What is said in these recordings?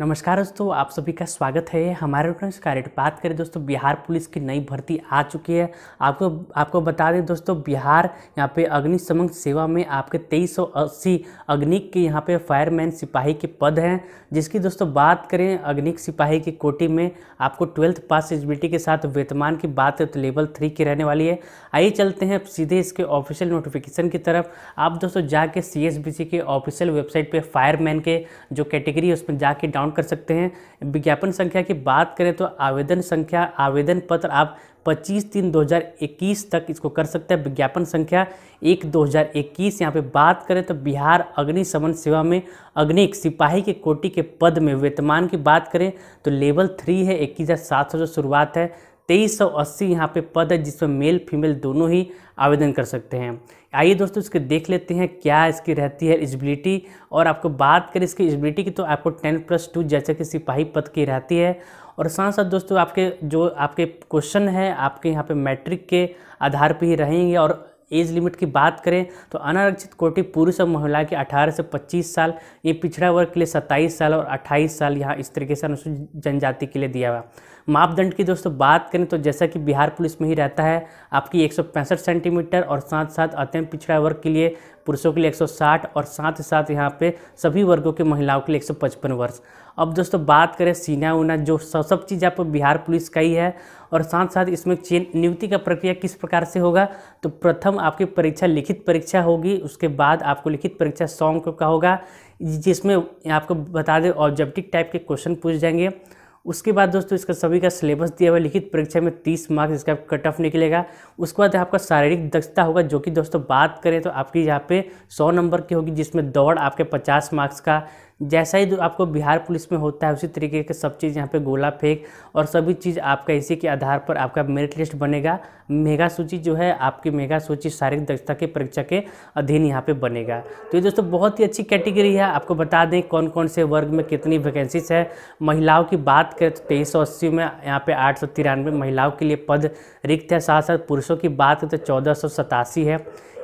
नमस्कार दोस्तों आप सभी का स्वागत है हमारे रुकनेश बात करें दोस्तों बिहार पुलिस की नई भर्ती आ चुकी है आपको आपको बता दें दोस्तों बिहार यहाँ पे अग्निशमन सेवा में आपके 2380 अग्निक के यहाँ पे फायरमैन सिपाही के पद हैं जिसकी दोस्तों बात करें अग्निक सिपाही की कोटी में आपको ट्वेल्थ पास एजिबिलिटी के साथ वेतमान की बात है तो लेवल थ्री की रहने वाली है आइए चलते हैं सीधे इसके ऑफिशियल नोटिफिकेशन की तरफ आप दोस्तों जाके सी के ऑफिशियल वेबसाइट पर फायरमैन के जो कैटेगरी है उसमें जाके डाउन डाउन कर सकते हैं विज्ञापन संख्या की बात करें तो आवेदन संख्या आवेदन पत्र आप 25 तीन 2021 तक इसको कर सकते हैं विज्ञापन संख्या एक 2021 यहाँ पे बात करें तो बिहार अग्निशमन सेवा में अग्निक सिपाही के कोटि के पद में वेतमान की बात करें तो लेवल थ्री है इक्कीस हज़ार सात सौ जो शुरुआत है तेईस सौ अस्सी यहाँ पर पद है जिसमें मेल फीमेल दोनों ही आवेदन कर सकते हैं आइए दोस्तों इसके देख लेते हैं क्या इसकी रहती है एलिजिबिलिटी और आपको बात करें इसकी एलिजिबिलिटी की तो आपको टेन प्लस टू जैसे कि सिपाही पद की रहती है और साथ साथ दोस्तों आपके जो आपके क्वेश्चन है आपके यहाँ पे मैट्रिक के आधार पर ही रहेंगे और एज लिमिट की बात करें तो अनारक्षित कोटि पुरुष और महिला के 18 से 25 साल ये पिछड़ा वर्ग के लिए 27 साल और 28 साल यहाँ इस तरीके से अनुसूचित जनजाति के लिए दिया हुआ मापदंड की दोस्तों बात करें तो जैसा कि बिहार पुलिस में ही रहता है आपकी एक सेंटीमीटर और साथ साथ अत्यंत पिछड़ा वर्ग के लिए पुरुषों के लिए 160 और साथ ही साथ यहाँ पे सभी वर्गों के महिलाओं के लिए 155 वर्ष अब दोस्तों बात करें सीना उना जो सब सब चीज़ यहाँ पर बिहार पुलिस का ही है और साथ साथ इसमें चेन नियुक्ति का प्रक्रिया किस प्रकार से होगा तो प्रथम आपकी परीक्षा लिखित परीक्षा होगी उसके बाद आपको लिखित परीक्षा सौ का होगा जिसमें आपको बता दें ऑब्जेक्टिव टाइप के क्वेश्चन पूछ जाएंगे उसके बाद दोस्तों इसका सभी का सिलेबस दिया हुआ लिखित परीक्षा में तीस मार्क्स इसका कट ऑफ निकलेगा उसके बाद आपका शारीरिक दक्षता होगा जो कि दोस्तों बात करें तो आपकी यहाँ पे सौ नंबर की होगी जिसमें दौड़ आपके पचास मार्क्स का जैसा ही आपको बिहार पुलिस में होता है उसी तरीके के सब चीज़ यहाँ पे गोला फेंक और सभी चीज़ आपका इसी के आधार पर आपका मेरिट लिस्ट बनेगा मेगा सूची जो है आपकी मेगा सूची शारीरिक दक्षता की परीक्षा के अधीन यहाँ पे बनेगा तो ये दोस्तों बहुत ही अच्छी कैटेगरी है आपको बता दें कौन कौन से वर्ग में कितनी वैकेंसीज है महिलाओं की बात करें तो तेईस में यहाँ पे आठ महिलाओं के लिए पद रिक्त है साथ साथ पुरुषों की बात करें तो चौदह है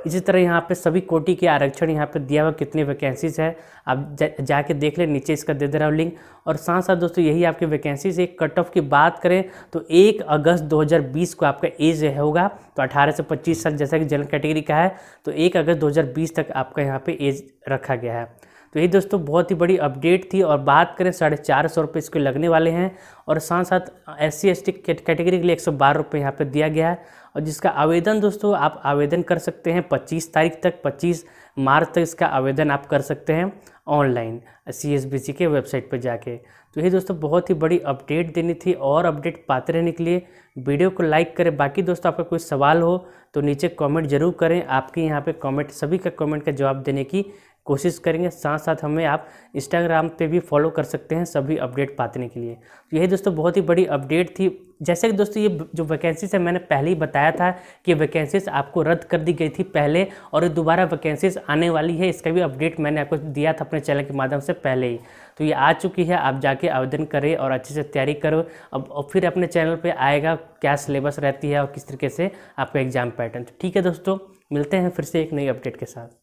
इसी तरह यहाँ पे सभी कोटि के आरक्षण यहाँ पे दिया हुआ कितने वैकेंसीज है आप जाके जा देख लें नीचे इसका दे दे रहा हूँ लिंक और साथ साथ दोस्तों यही आपके वैकेंसीज एक कट ऑफ की बात करें तो एक अगस्त 2020 को आपका एज होगा तो 18 से 25 साल जैसा कि जनरल कैटेगरी का है तो एक अगस्त 2020 तक आपका यहाँ पे एज रखा गया है तो ये दोस्तों बहुत ही बड़ी अपडेट थी और बात करें साढ़े चार सौ रुपये इसके लगने वाले हैं और साथ साथ S C S T category के लिए एक सौ बारह रुपये यहाँ पर दिया गया है और जिसका आवेदन दोस्तों आप आवेदन कर सकते हैं पच्चीस तारीख तक पच्चीस मार्च तक इसका आवेदन आप कर सकते हैं ऑनलाइन सी के वेबसाइट पर जाके तो ये दोस्तों बहुत ही बड़ी अपडेट देनी थी और अपडेट पाते रहने के लिए वीडियो को लाइक करें बाकी दोस्तों आपका कोई सवाल हो तो नीचे कमेंट जरूर करें आपके यहाँ पे कमेंट सभी का कमेंट का जवाब देने की कोशिश करेंगे साथ साथ हमें आप इंस्टाग्राम पे भी फॉलो कर सकते हैं सभी अपडेट पाने के लिए तो यही दोस्तों बहुत ही बड़ी अपडेट थी जैसे कि दोस्तों ये जो वैकेंसीज है मैंने पहले ही बताया था कि वैकेंसीज आपको रद्द कर दी गई थी पहले और दोबारा वैकेंसीज आने वाली है इसका भी अपडेट मैंने आपको दिया था अपने चैनल के माध्यम से पहले ही तो ये आ चुकी है आप जाके आवेदन करें और अच्छे से तैयारी करो अब और फिर अपने चैनल पर आएगा क्या सिलेबस रहती है और किस तरीके से आपका एग्ज़ाम पैटर्न तो ठीक है दोस्तों मिलते हैं फिर से एक नई अपडेट के साथ